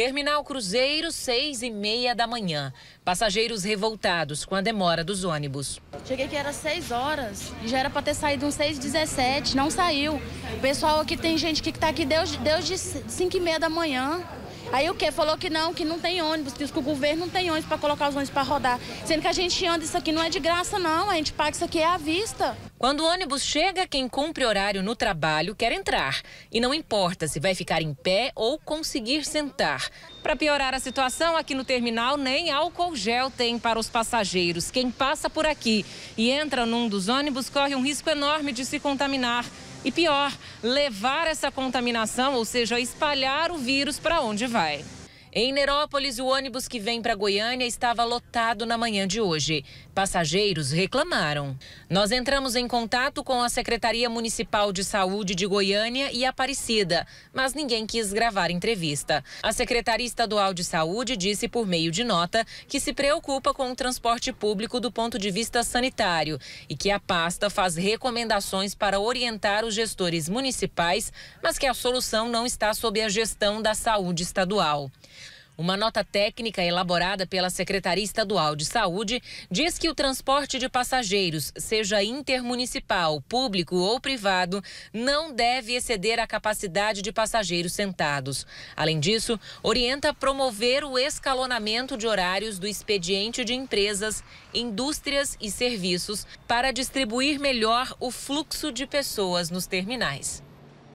Terminal Cruzeiro, 6 e meia da manhã. Passageiros revoltados com a demora dos ônibus. Cheguei que era 6 horas e já era para ter saído uns 6 17 não saiu. O pessoal aqui tem gente que está aqui desde, desde 5 e meia da manhã. Aí o que? Falou que não, que não tem ônibus, que o governo não tem ônibus para colocar os ônibus para rodar. Sendo que a gente anda, isso aqui não é de graça não, a gente paga isso aqui é à vista. Quando o ônibus chega, quem cumpre horário no trabalho quer entrar. E não importa se vai ficar em pé ou conseguir sentar. Para piorar a situação, aqui no terminal nem álcool gel tem para os passageiros. Quem passa por aqui e entra num dos ônibus corre um risco enorme de se contaminar. E pior, levar essa contaminação, ou seja, espalhar o vírus para onde vai. Em Nerópolis, o ônibus que vem para Goiânia estava lotado na manhã de hoje. Passageiros reclamaram. Nós entramos em contato com a Secretaria Municipal de Saúde de Goiânia e Aparecida, mas ninguém quis gravar entrevista. A Secretaria Estadual de Saúde disse por meio de nota que se preocupa com o transporte público do ponto de vista sanitário e que a pasta faz recomendações para orientar os gestores municipais, mas que a solução não está sob a gestão da saúde estadual. Uma nota técnica elaborada pela Secretaria Estadual de Saúde diz que o transporte de passageiros, seja intermunicipal, público ou privado, não deve exceder a capacidade de passageiros sentados. Além disso, orienta promover o escalonamento de horários do expediente de empresas, indústrias e serviços para distribuir melhor o fluxo de pessoas nos terminais.